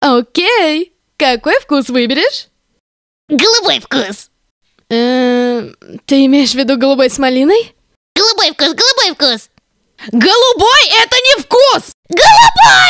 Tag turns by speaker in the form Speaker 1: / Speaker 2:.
Speaker 1: Окей. Какой вкус выберешь?
Speaker 2: Голубой вкус.
Speaker 1: Э, ты имеешь в виду голубой с малиной? Голубой вкус, голубой вкус.
Speaker 3: Голубой это не вкус! Голубой!